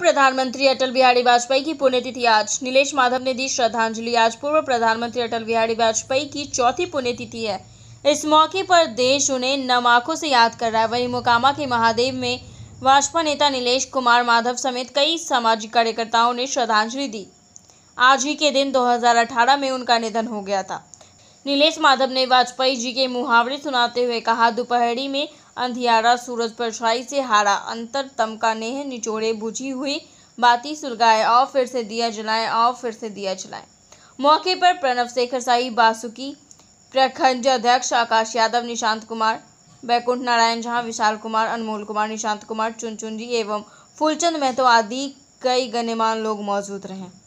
प्रधानमंत्री अटल बिहारी वाजपेयी की पुण्यतिथि आज नीलेश माधव ने दी श्रद्धांजलि आज पूर्व प्रधानमंत्री अटल बिहारी वाजपेयी की चौथी पुण्यतिथि है इस मौके पर देश उन्हें नम आंखों से याद कर रहा है वहीं मोकामा के महादेव में भाजपा नेता नीलेश कुमार माधव समेत कई सामाजिक कार्यकर्ताओं ने श्रद्धांजलि दी आज ही के दिन दो में उनका निधन हो गया था नीलेश माधव ने वाजपेयी जी के मुहावरे सुनाते हुए कहा दोपहरी में अंधियारा सूरज परछाई से हारा अंतर तम का नेह निचोड़े बुझी हुई बाती सुलगाए और फिर से दिया जलाए और फिर से दिया जलाए मौके पर प्रणव शेखर साई बासुकी प्रखंड अध्यक्ष आकाश यादव निशांत कुमार बैकुंठ नारायण झा विशाल कुमार अनमोल कुमार निशांत कुमार चुनचुन जी एवं फूलचंद महतो आदि कई गणमान लोग मौजूद रहे